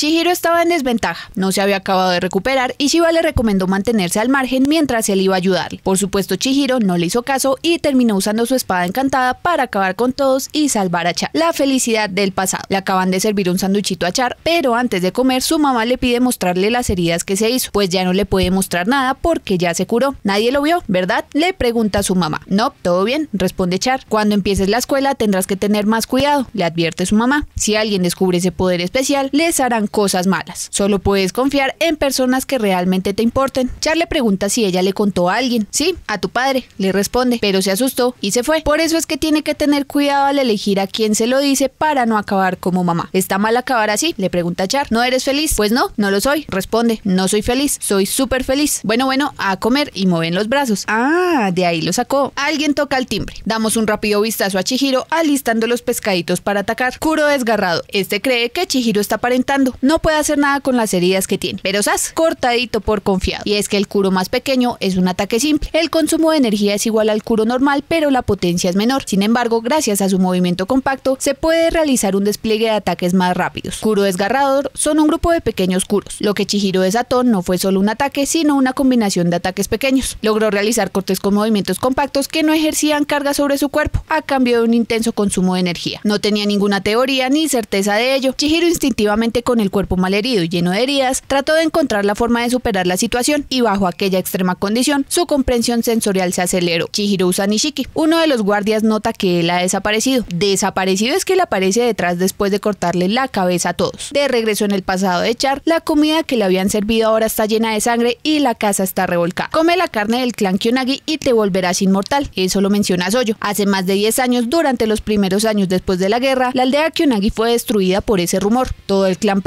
Chihiro estaba en desventaja, no se había acabado de recuperar y Shiba le recomendó mantenerse al margen mientras él iba a ayudarle. Por supuesto Chihiro no le hizo caso y terminó usando su espada encantada para acabar con todos y salvar a Char. La felicidad del pasado. Le acaban de servir un sanduchito a Char, pero antes de comer su mamá le pide mostrarle las heridas que se hizo, pues ya no le puede mostrar nada porque ya se curó. Nadie lo vio, ¿verdad? Le pregunta a su mamá. No, todo bien, responde Char. Cuando empieces la escuela tendrás que tener más cuidado, le advierte su mamá. Si alguien descubre ese poder especial, les harán cosas malas. Solo puedes confiar en personas que realmente te importen. Char le pregunta si ella le contó a alguien. Sí, a tu padre, le responde, pero se asustó y se fue. Por eso es que tiene que tener cuidado al elegir a quién se lo dice para no acabar como mamá. ¿Está mal acabar así? Le pregunta Char. ¿No eres feliz? Pues no, no lo soy. Responde, no soy feliz, soy súper feliz. Bueno, bueno, a comer y mueven los brazos. Ah, de ahí lo sacó. Alguien toca el timbre. Damos un rápido vistazo a Chihiro alistando los pescaditos para atacar. Curo desgarrado. Este cree que Chihiro está aparentando, no puede hacer nada con las heridas que tiene, pero sas, cortadito por confiado. Y es que el curo más pequeño es un ataque simple. El consumo de energía es igual al curo normal, pero la potencia es menor. Sin embargo, gracias a su movimiento compacto, se puede realizar un despliegue de ataques más rápidos. Curo Desgarrador son un grupo de pequeños curos. Lo que Chihiro desató no fue solo un ataque, sino una combinación de ataques pequeños. Logró realizar cortes con movimientos compactos que no ejercían carga sobre su cuerpo, a cambio de un intenso consumo de energía. No tenía ninguna teoría ni certeza de ello. Chihiro instintivamente con el cuerpo malherido y lleno de heridas, trató de encontrar la forma de superar la situación y bajo aquella extrema condición, su comprensión sensorial se aceleró. Chihiro sanishiki uno de los guardias, nota que él ha desaparecido. Desaparecido es que él aparece detrás después de cortarle la cabeza a todos. De regreso en el pasado de Char, la comida que le habían servido ahora está llena de sangre y la casa está revolcada. Come la carne del clan Kyonagi y te volverás inmortal. Eso lo menciona Soyo. Hace más de 10 años, durante los primeros años después de la guerra, la aldea Kyonagi fue destruida por ese rumor. Todo el clan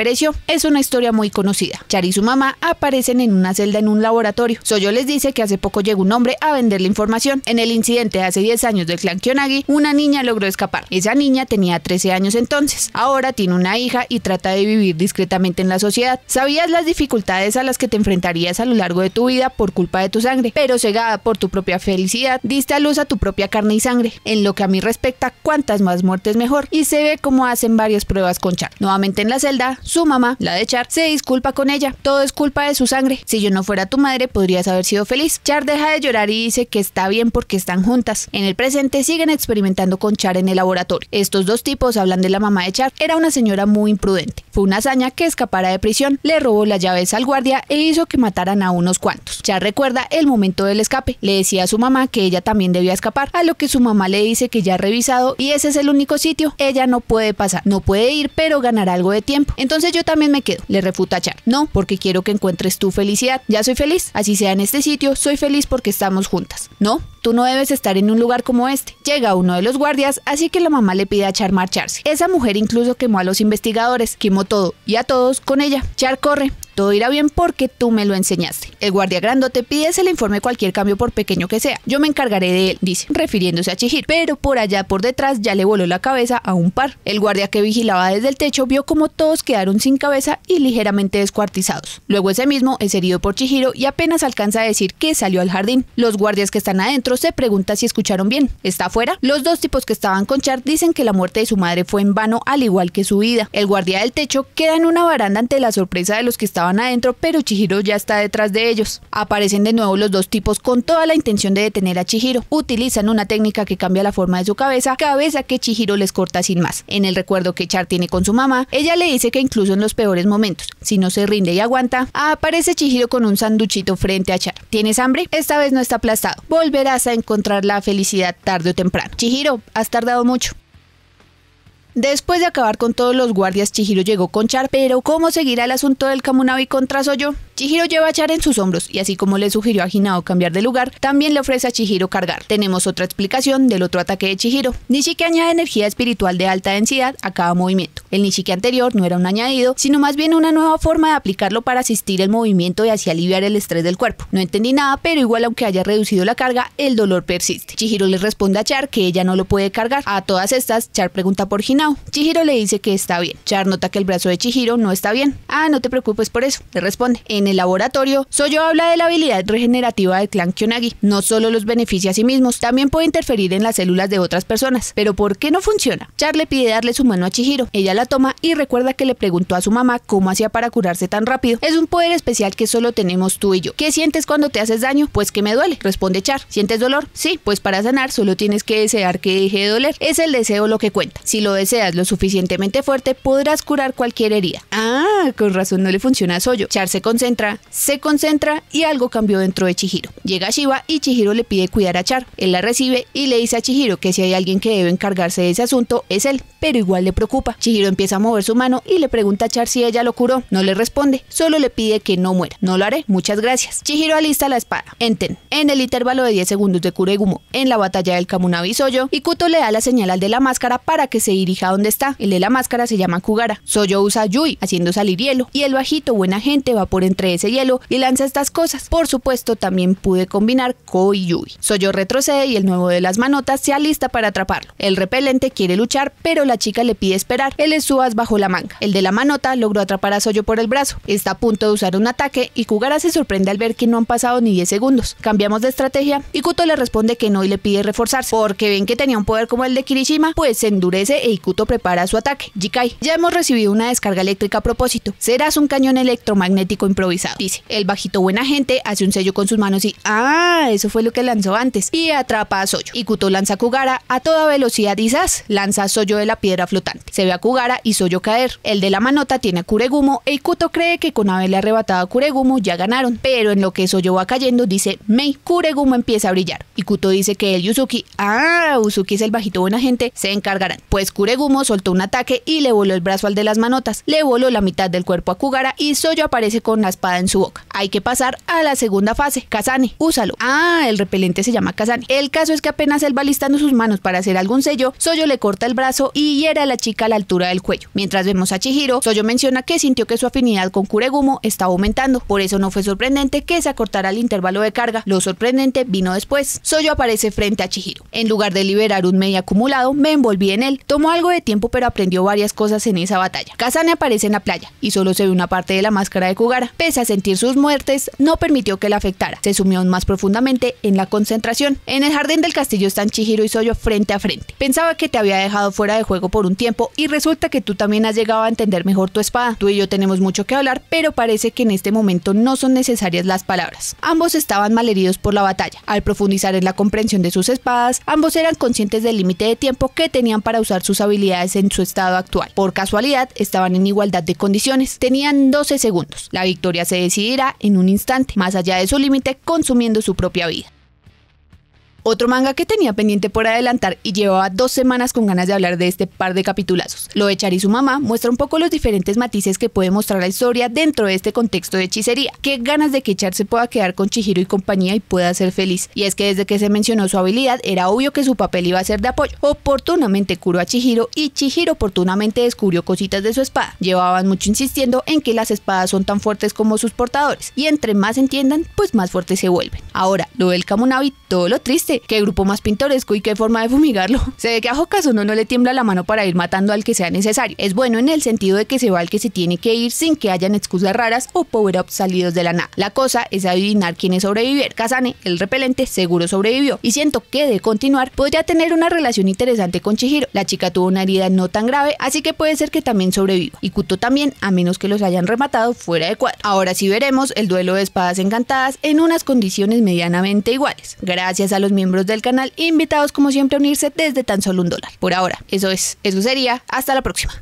es una historia muy conocida. Char y su mamá aparecen en una celda en un laboratorio. Soyo les dice que hace poco llegó un hombre a vender la información. En el incidente hace 10 años del clan Kionagi, una niña logró escapar. Esa niña tenía 13 años entonces. Ahora tiene una hija y trata de vivir discretamente en la sociedad. Sabías las dificultades a las que te enfrentarías a lo largo de tu vida por culpa de tu sangre, pero cegada por tu propia felicidad, diste a luz a tu propia carne y sangre. En lo que a mí respecta, cuantas más muertes mejor. Y se ve cómo hacen varias pruebas con Char. Nuevamente en la celda, su mamá, la de Char, se disculpa con ella. Todo es culpa de su sangre. Si yo no fuera tu madre, podrías haber sido feliz. Char deja de llorar y dice que está bien porque están juntas. En el presente siguen experimentando con Char en el laboratorio. Estos dos tipos hablan de la mamá de Char. Era una señora muy imprudente. Fue una hazaña que escapara de prisión, le robó las llaves al guardia e hizo que mataran a unos cuantos. Char recuerda el momento del escape. Le decía a su mamá que ella también debía escapar, a lo que su mamá le dice que ya ha revisado y ese es el único sitio. Ella no puede pasar, no puede ir, pero ganará algo de tiempo. Entonces yo también me quedo, le refuta Char. No, porque quiero que encuentres tu felicidad. Ya soy feliz, así sea en este sitio, soy feliz porque estamos juntas. No, tú no debes estar en un lugar como este. Llega uno de los guardias, así que la mamá le pide a Char marcharse. Esa mujer incluso quemó a los investigadores, quemó todo y a todos con ella. Char corre, todo irá bien porque tú me lo enseñaste. El guardia grandote pide se le informe cualquier cambio por pequeño que sea. Yo me encargaré de él, dice, refiriéndose a Chihiro. Pero por allá por detrás ya le voló la cabeza a un par. El guardia que vigilaba desde el techo vio como todos quedaron sin cabeza y ligeramente descuartizados. Luego ese mismo es herido por Chihiro y apenas alcanza a decir que salió al jardín. Los guardias que están adentro se preguntan si escucharon bien. ¿Está afuera? Los dos tipos que estaban con Char dicen que la muerte de su madre fue en vano al igual que su vida. El guardia del techo queda en una baranda ante la sorpresa de los que estaban adentro, pero Chihiro ya está detrás de ellos. Aparecen de nuevo los dos tipos con toda la intención de detener a Chihiro. Utilizan una técnica que cambia la forma de su cabeza, cabeza que Chihiro les corta sin más. En el recuerdo que Char tiene con su mamá, ella le dice que incluso en los peores momentos, si no se rinde y aguanta, aparece Chihiro con un sanduchito frente a Char. ¿Tienes hambre? Esta vez no está aplastado. Volverás a encontrar la felicidad tarde o temprano. Chihiro, has tardado mucho. Después de acabar con todos los guardias, Chihiro llegó con Char, pero ¿cómo seguirá el asunto del Kamunabi contra Soyo? Chihiro lleva a Char en sus hombros y así como le sugirió a Hinao cambiar de lugar, también le ofrece a Chihiro cargar. Tenemos otra explicación del otro ataque de Chihiro. Nishiki añade energía espiritual de alta densidad a cada movimiento. El Nishiki anterior no era un añadido, sino más bien una nueva forma de aplicarlo para asistir el movimiento y así aliviar el estrés del cuerpo. No entendí nada, pero igual aunque haya reducido la carga, el dolor persiste. Chihiro le responde a Char que ella no lo puede cargar. A todas estas, Char pregunta por Hinao. Chihiro le dice que está bien. Char nota que el brazo de Chihiro no está bien. Ah, no te preocupes por eso, le responde en el laboratorio, Soyo habla de la habilidad regenerativa del clan Kyonagi, No solo los beneficia a sí mismos, también puede interferir en las células de otras personas. Pero ¿por qué no funciona? Char le pide darle su mano a Chihiro. Ella la toma y recuerda que le preguntó a su mamá cómo hacía para curarse tan rápido. Es un poder especial que solo tenemos tú y yo. ¿Qué sientes cuando te haces daño? Pues que me duele, responde Char. ¿Sientes dolor? Sí, pues para sanar solo tienes que desear que deje de doler. Es el deseo lo que cuenta. Si lo deseas lo suficientemente fuerte, podrás curar cualquier herida. Ah, con razón no le funciona a Soyo. Char se concentra se concentra y algo cambió dentro de Chihiro. Llega Shiva y Chihiro le pide cuidar a Char. Él la recibe y le dice a Chihiro que si hay alguien que debe encargarse de ese asunto es él, pero igual le preocupa. Chihiro empieza a mover su mano y le pregunta a Char si ella lo curó. No le responde, solo le pide que no muera. No lo haré, muchas gracias. Chihiro alista la espada. Enten, en el intervalo de 10 segundos de Kuregumo, en la batalla del Kamunabi Soyo, Ikuto le da la señal al de la máscara para que se dirija a donde está. El de la máscara se llama Kugara. Soyo usa Yui, haciendo salir hielo, y el bajito buena gente va por entrar ese hielo y lanza estas cosas. Por supuesto, también pude combinar Ko y Yui. Soyo retrocede y el nuevo de las manotas se alista para atraparlo. El repelente quiere luchar, pero la chica le pide esperar. Él es subas bajo la manga. El de la manota logró atrapar a Soyo por el brazo. Está a punto de usar un ataque y Kugara se sorprende al ver que no han pasado ni 10 segundos. Cambiamos de estrategia y le responde que no y le pide reforzarse, porque ven que tenía un poder como el de Kirishima, pues se endurece e Ikuto prepara su ataque. Jikai, ya hemos recibido una descarga eléctrica a propósito. Serás un cañón electromagnético improvisado Dice, el bajito buena gente hace un sello con sus manos y, ah, eso fue lo que lanzó antes. Y atrapa a Soyo. Y lanza a Kugara a toda velocidad y zas, lanza a Soyo de la piedra flotante. Se ve a Kugara y Soyo caer. El de la manota tiene a Kuregumo e Ikuto cree que con haberle arrebatado a Kuregumo ya ganaron. Pero en lo que Soyo va cayendo dice, Mei, Kuregumo empieza a brillar. Y dice que él y Uzuki ah, Uzuki es el bajito buena gente, se encargarán. Pues Kuregumo soltó un ataque y le voló el brazo al de las manotas. Le voló la mitad del cuerpo a Kugara y Soyo aparece con las en su boca. Hay que pasar a la segunda fase. Kasane, úsalo. Ah, el repelente se llama Kazane. El caso es que apenas él va listando sus manos para hacer algún sello, Soyo le corta el brazo y hiera a la chica a la altura del cuello. Mientras vemos a Chihiro, Soyo menciona que sintió que su afinidad con Kuregumo estaba aumentando, por eso no fue sorprendente que se acortara el intervalo de carga. Lo sorprendente vino después. Soyo aparece frente a Chihiro. En lugar de liberar un medio acumulado, me envolví en él. Tomó algo de tiempo pero aprendió varias cosas en esa batalla. Kazane aparece en la playa y solo se ve una parte de la máscara de Kugara a sentir sus muertes, no permitió que la afectara. Se sumió más profundamente en la concentración. En el jardín del castillo están Chihiro y Soyo frente a frente. Pensaba que te había dejado fuera de juego por un tiempo y resulta que tú también has llegado a entender mejor tu espada. Tú y yo tenemos mucho que hablar, pero parece que en este momento no son necesarias las palabras. Ambos estaban malheridos por la batalla. Al profundizar en la comprensión de sus espadas, ambos eran conscientes del límite de tiempo que tenían para usar sus habilidades en su estado actual. Por casualidad, estaban en igualdad de condiciones. Tenían 12 segundos. La victoria se decidirá en un instante, más allá de su límite, consumiendo su propia vida. Otro manga que tenía pendiente por adelantar y llevaba dos semanas con ganas de hablar de este par de capitulazos. Lo de Char y su mamá muestra un poco los diferentes matices que puede mostrar la historia dentro de este contexto de hechicería. Qué ganas de que Char se pueda quedar con Chihiro y compañía y pueda ser feliz. Y es que desde que se mencionó su habilidad era obvio que su papel iba a ser de apoyo. Oportunamente curó a Chihiro y Chihiro oportunamente descubrió cositas de su espada. Llevaban mucho insistiendo en que las espadas son tan fuertes como sus portadores y entre más entiendan pues más fuertes se vuelven. Ahora, lo del Kamunabi, todo lo triste ¿Qué grupo más pintoresco y qué forma de fumigarlo? Se ve que a uno no le tiembla la mano para ir matando al que sea necesario. Es bueno en el sentido de que se va al que se tiene que ir sin que hayan excusas raras o power-ups salidos de la nada. La cosa es adivinar quién es sobrevivir. Kazane, el repelente, seguro sobrevivió y siento que de continuar podría tener una relación interesante con Chihiro. La chica tuvo una herida no tan grave, así que puede ser que también sobreviva. Y Kuto también, a menos que los hayan rematado fuera de cuadro. Ahora sí veremos el duelo de espadas encantadas en unas condiciones medianamente iguales. Gracias a los miembros del canal, invitados como siempre a unirse desde tan solo un dólar. Por ahora, eso es, eso sería. Hasta la próxima.